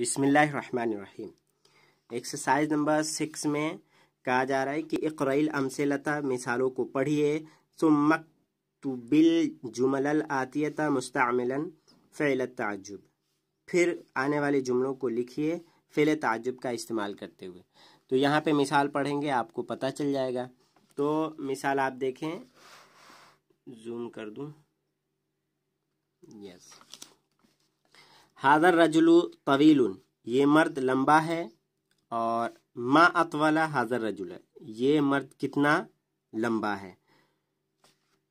बिसमीम exercise number six में कहा जा रहा है कि इकरैल अमसलता मिसालों को पढ़िए सुमक तो बिल जुमल आतियता मुस्तमिल फ़ैल तजुब फिर आने वाले जुमलों को लिखिए फ़ैल तजुब का इस्तेमाल करते हुए तो यहाँ पे मिसाल पढ़ेंगे आपको पता चल जाएगा तो मिसाल आप देखें जूम कर दूँ यस हादर रजुलु तवील ये मर्द लंबा है और मा अतवाला हाजर रजुल ये मर्द कितना लंबा है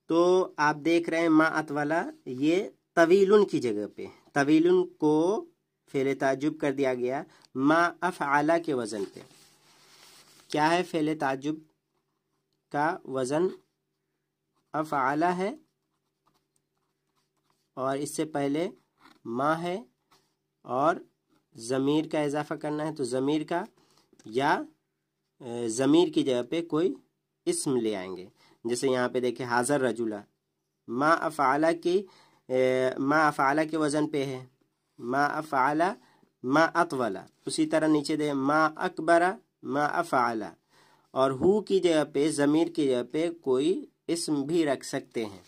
तो आप देख रहे हैं मा अतवाला ये तवील की जगह पे तवील को फेले ताजुब कर दिया गया मा अफ आला के वज़न पे क्या है फेले ताजुब का वज़न अफ आला है और इससे पहले माँ है और ज़मीर का इजाफा करना है तो ज़मीर का या ज़मीर की जगह पे कोई इसम ले आएंगे जैसे यहाँ पे देखें हाजर रजुला माँ अफ़ाला की माँ अफ़ाला के वज़न पे है माँ अफ़ाला माँ अतवला उसी तरह नीचे दे माँ अकबरा माँ अफ़ाला और हु की जगह पे ज़मीर की जगह पे कोई इसम भी रख सकते हैं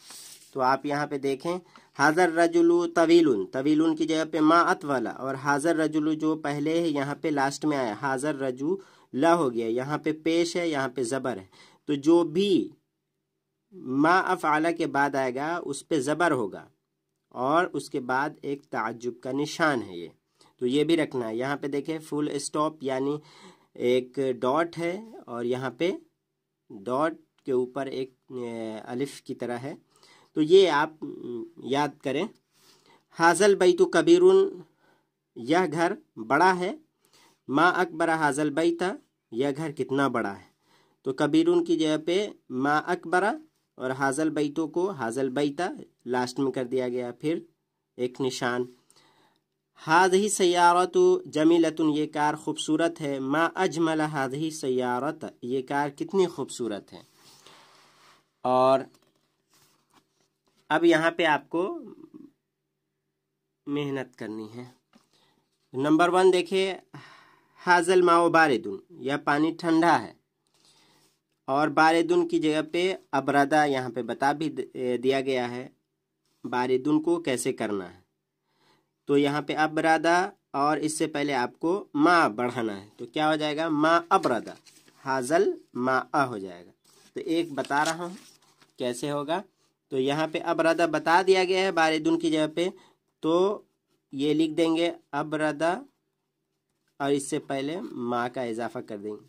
तो आप यहाँ पे देखें हाजर रजुलु तवीलुन तवीलुन की जगह पे मा अत वाला और हाजर रजुलू जो पहले है यहाँ पे लास्ट में आया हाजर रजू ला हो गया यहाँ पे पेश है यहाँ पे ज़बर है तो जो भी अफ अफ़ाला के बाद आएगा उस पर ज़बर होगा और उसके बाद एक ताजुब का निशान है ये तो ये भी रखना है यहाँ पे देखें फुल स्टॉप यानी एक डॉट है और यहाँ पे डॉट के ऊपर एक अलिफ की तरह है तो ये आप याद करें हाजल बैतु कबीर यह घर बड़ा है माँ अकबर हाजल बैता यह घर कितना बड़ा है तो कबीर की जगह पे माँ अकबरा और हाजल बैतों को हाजल बैता लास्ट में कर दिया गया फिर एक निशान हाज ही सयारत जमीलतन ये कार खूबसूरत है माँ अजमल हाज ही सयारत ये कार कितनी खूबसूरत है और अब यहाँ पे आपको मेहनत करनी है नंबर वन देखिए हाजल माओ बारदुन यह पानी ठंडा है और बारदुन की जगह पे अबरदा यहाँ पे बता भी दिया गया है बारदुन को कैसे करना है तो यहाँ पे अबरदा और इससे पहले आपको माँ बढ़ाना है तो क्या हो जाएगा माँ अबरदा हाजल माँ अ हो जाएगा तो एक बता रहा हूँ कैसे होगा तो यहाँ पे अब रदा बता दिया गया है बारिदुन की जगह पे तो ये लिख देंगे अब रदा और इससे पहले माँ का इजाफा कर देंगे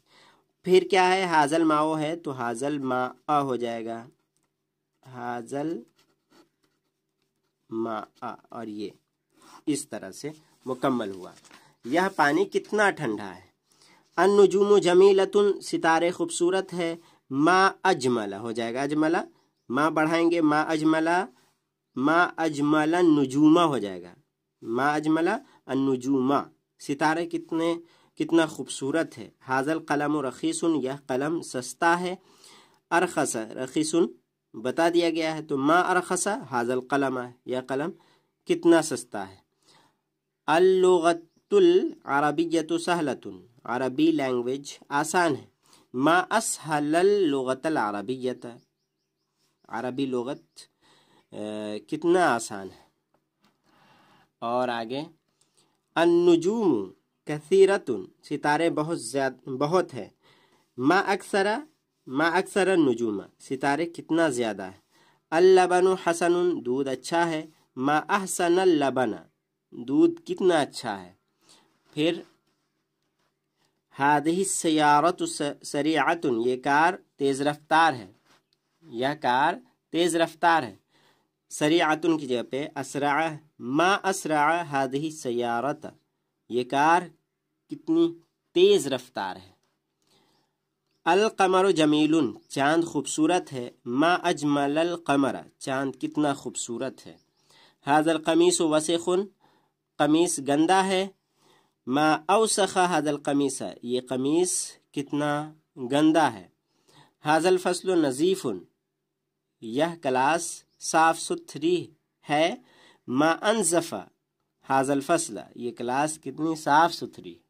फिर क्या है हाजल माओ है तो हाजल मा अ हो जाएगा हाजल मा अ और ये इस तरह से मुकम्मल हुआ यह पानी कितना ठंडा है अनुजुम जमीलतुन सितारे खूबसूरत है मा अजमला हो जाएगा अजमला माँ बढ़ाएंगे माँ अजमला माँ अजमला नजूमा हो जाएगा माँ अजमला अनुजूमा सितारे कितने कितना खूबसूरत है हाजल कलम रखीसन यह कलम सस्ता है अरखसा रखीसन बता दिया गया है तो माँ अरखसा हाजल कलम यह कलम कितना सस्ता है अलगतुल अरबियत सहलतन अरबी लैंग्वेज आसान है माँ असहल लगतल अरबियत अरबी लगत कितना आसान है और आगे अनुजूम कसीरत सितारे बहुत ज़्यादा बहुत है माँ अक्सरा माँ अक्सर नजूमा सितारे कितना ज़्यादा है अल्लबन हसन दूध अच्छा है माँ अहसन लबना दूध कितना अच्छा है फिर हादही सियारत सरियातन ये कार तेज़ रफ्तार है यह कार तेज़ रफ्तार है सरियातुन की जगह पे असरा माँ असरा हादही सयारत ये कार कितनी तेज़ रफ्तार है कमर जमील चांद खूबसूरत है माँ अजमल कमर चांद कितना खूबसूरत है हाजल कमीस वसीखुन कमीस गंदा है मा अवसखा हाजल कमीस ये कमीस कितना गंदा है हाजल फसल नज़ीफ़ुन यह क्लास साफ सुथरी है मा अनजफ़ा हाजल फसला ये क्लास कितनी साफ सुथरी